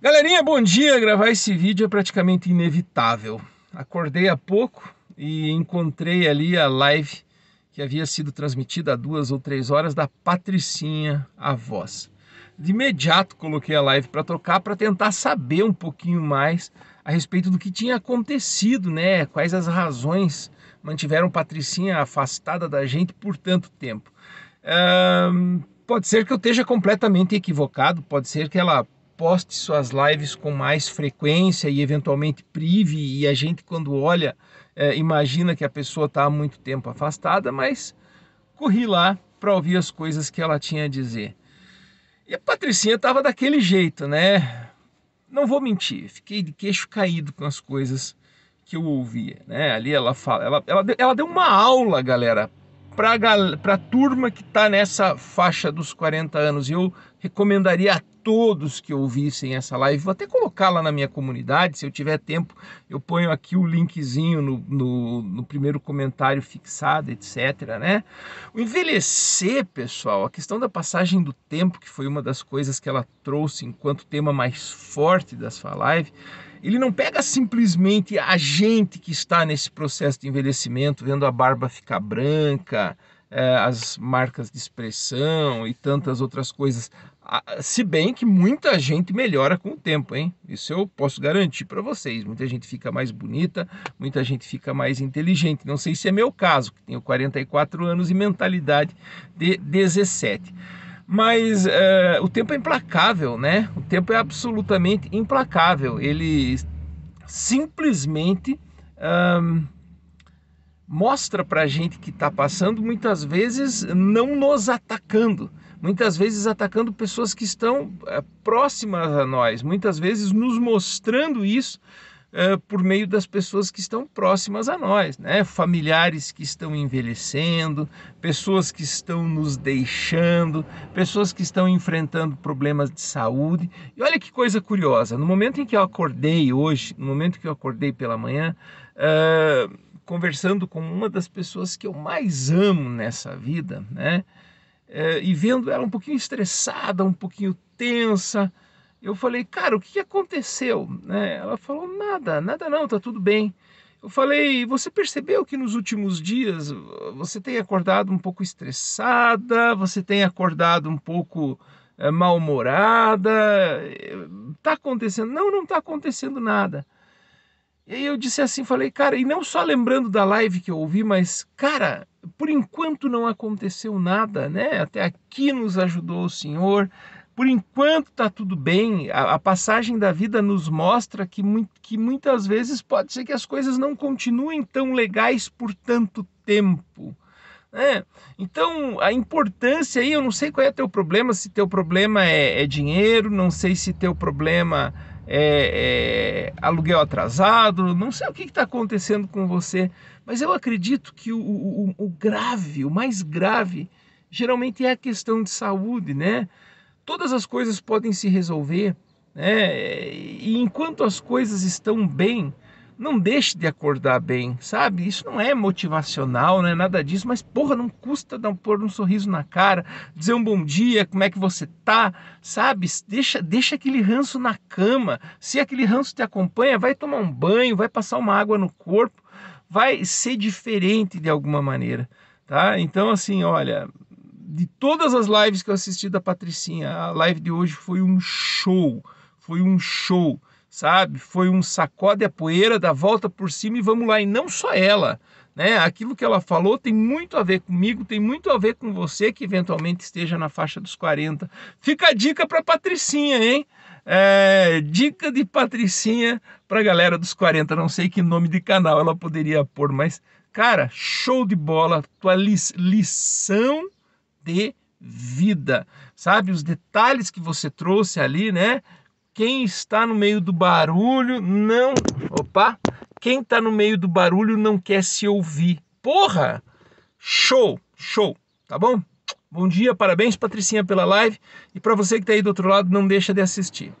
Galerinha, bom dia! Gravar esse vídeo é praticamente inevitável. Acordei há pouco e encontrei ali a live que havia sido transmitida há duas ou três horas da Patricinha A Voz. De imediato coloquei a live para tocar para tentar saber um pouquinho mais a respeito do que tinha acontecido, né? Quais as razões mantiveram Patricinha afastada da gente por tanto tempo. pode ser que eu esteja completamente equivocado, pode ser que ela poste suas lives com mais frequência e eventualmente prive. E a gente, quando olha, é, imagina que a pessoa está há muito tempo afastada, mas corri lá para ouvir as coisas que ela tinha a dizer. E a Patricinha estava daquele jeito, né? Não vou mentir, fiquei de queixo caído com as coisas que eu ouvia, né? Ali ela fala, ela, ela, ela deu uma aula, galera, para a turma que está nessa faixa dos 40 anos. E eu recomendaria a todos que ouvissem essa live. Vou até colocar lá na minha comunidade, se eu tiver tempo, eu ponho aqui o linkzinho no, no, no primeiro comentário fixado, etc. Né? O envelhecer, pessoal, a questão da passagem do tempo, que foi uma das coisas que ela trouxe enquanto tema mais forte da sua live, ele não pega simplesmente a gente que está nesse processo de envelhecimento, vendo a barba ficar branca, eh, as marcas de expressão e tantas outras coisas se bem que muita gente melhora com o tempo, hein? Isso eu posso garantir para vocês. Muita gente fica mais bonita, muita gente fica mais inteligente. Não sei se é meu caso, que tenho 44 anos e mentalidade de 17. Mas é, o tempo é implacável, né? O tempo é absolutamente implacável. Ele simplesmente. Hum, mostra para a gente que está passando, muitas vezes não nos atacando, muitas vezes atacando pessoas que estão é, próximas a nós, muitas vezes nos mostrando isso é, por meio das pessoas que estão próximas a nós, né? Familiares que estão envelhecendo, pessoas que estão nos deixando, pessoas que estão enfrentando problemas de saúde. E olha que coisa curiosa, no momento em que eu acordei hoje, no momento que eu acordei pela manhã, é conversando com uma das pessoas que eu mais amo nessa vida, né? É, e vendo ela um pouquinho estressada, um pouquinho tensa, eu falei, cara, o que aconteceu? Né? Ela falou, nada, nada não, tá tudo bem. Eu falei, você percebeu que nos últimos dias você tem acordado um pouco estressada, você tem acordado um pouco é, mal-humorada, eh, tá acontecendo? Não, não tá acontecendo nada. E aí eu disse assim, falei, cara, e não só lembrando da live que eu ouvi, mas, cara, por enquanto não aconteceu nada, né? Até aqui nos ajudou o Senhor. Por enquanto tá tudo bem. A, a passagem da vida nos mostra que, que muitas vezes pode ser que as coisas não continuem tão legais por tanto tempo. né Então, a importância aí, eu não sei qual é teu problema, se teu problema é, é dinheiro, não sei se teu problema é, é, aluguel atrasado, não sei o que está acontecendo com você, mas eu acredito que o, o, o, grave, o mais grave, geralmente é a questão de saúde, né? Todas as coisas podem se resolver, né? E enquanto as coisas estão bem, não deixe de acordar bem, sabe? Isso não é motivacional, não é nada disso, mas porra, não custa dar um, pôr um sorriso na cara, dizer um bom dia, como é que você tá, sabe? Deixa, deixa aquele ranço na cama. Se aquele ranço te acompanha, vai tomar um banho, vai passar uma água no corpo, vai ser diferente de alguma maneira, tá? Então, assim, olha, de todas as lives que eu assisti da Patricinha, a live de hoje foi um show, foi um show sabe? Foi um sacode a poeira, dá volta por cima e vamos lá. E não só ela, né? Aquilo que ela falou tem muito a ver comigo, tem muito a ver com você que eventualmente esteja na faixa dos 40. Fica a dica para Patricinha, hein? É, dica de Patricinha para galera dos 40. Não sei que nome de canal ela poderia pôr, mas, cara, show de bola. Tua li lição de vida, sabe? Os detalhes que você trouxe ali, né? quem está no meio do barulho não. Opa! Quem está no meio do barulho não quer se ouvir. Porra! Show! Show! Tá bom? Bom dia, parabéns Patricinha pela live e para você que está aí do outro lado, não deixa de assistir.